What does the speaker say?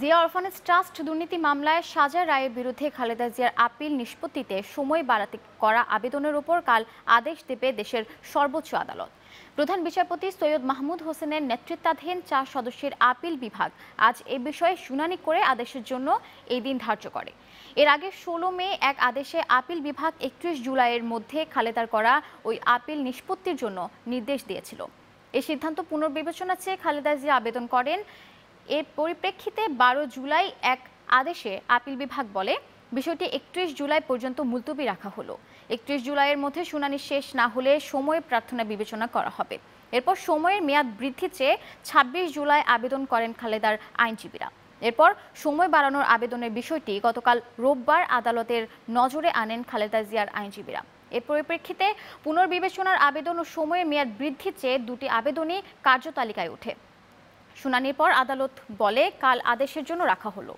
Zia orphanage trust দুর্নীতি মামলায় সাজা রায়ের বিরুদ্ধে খালেদা জিয়ার আপিল নিষ্পত্তিতে সময় বাড়াতে করা আবেদনের ওপর কাল আদেশ দেবে দেশের সর্বোচ্চ আদালত প্রধান বিচারপতি সৈয়দ মাহমুদ হোসেনের নেতৃত্বাধীন চার সদস্যের আপিল বিভাগ আজ এ বিষয়ে শুনানি করে আদেশের জন্য এই দিন ধার্য করে এর আগে ষোলো মে এক আদেশে আপিল বিভাগ একত্রিশ জুলাইয়ের মধ্যে খালেদার করা ওই আপিল নিষ্পত্তির জন্য নির্দেশ দিয়েছিল এ সিদ্ধান্ত পুনর্বিবেচনা চেয়ে খালেদা জিয়া আবেদন করেন এর পরিপ্রেক্ষিতে বারো জুলাই এক আদেশে আপিল বিভাগ বলে বিষয়টি একত্রিশ জুলাই পর্যন্ত মুলতবি রাখা হলো একত্রিশ জুলাইয়ের মধ্যে শুনানি শেষ না হলে সময় প্রার্থনা বিবেচনা করা হবে এরপর সময়ের মেয়াদ বৃদ্ধি চেয়ে ২৬ জুলাই আবেদন করেন খালেদার আইনজীবীরা এরপর সময় বাড়ানোর আবেদনের বিষয়টি গতকাল রোববার আদালতের নজরে আনেন খালেদা জিয়ার আইনজীবীরা এর পরিপ্রেক্ষিতে পুনর্বিবেচনার আবেদন ও সময়ের মেয়াদ বৃদ্ধি চেয়ে দুটি আবেদনই কার্যতালিকায় ওঠে শুনানির পর আদালত বলে কাল আদেশের জন্য রাখা হলো